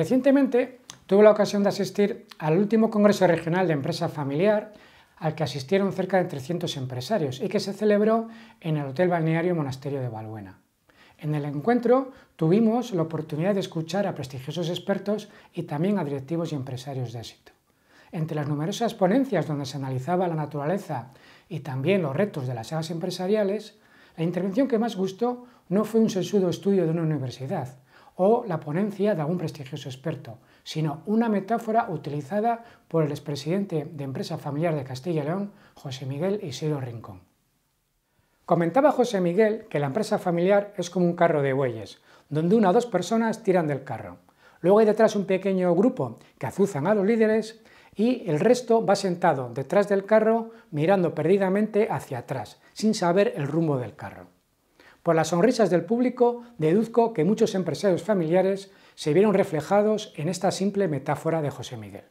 Recientemente tuve la ocasión de asistir al último Congreso Regional de Empresa Familiar, al que asistieron cerca de 300 empresarios y que se celebró en el Hotel Balneario Monasterio de Balbuena. En el encuentro tuvimos la oportunidad de escuchar a prestigiosos expertos y también a directivos y empresarios de éxito. Entre las numerosas ponencias donde se analizaba la naturaleza y también los retos de las sagas empresariales, la intervención que más gustó no fue un sesudo estudio de una universidad, o la ponencia de algún prestigioso experto, sino una metáfora utilizada por el expresidente de Empresa Familiar de Castilla y León, José Miguel Isidro Rincón. Comentaba José Miguel que la empresa familiar es como un carro de bueyes, donde una o dos personas tiran del carro. Luego hay detrás un pequeño grupo que azuzan a los líderes y el resto va sentado detrás del carro mirando perdidamente hacia atrás, sin saber el rumbo del carro. Por las sonrisas del público, deduzco que muchos empresarios familiares se vieron reflejados en esta simple metáfora de José Miguel.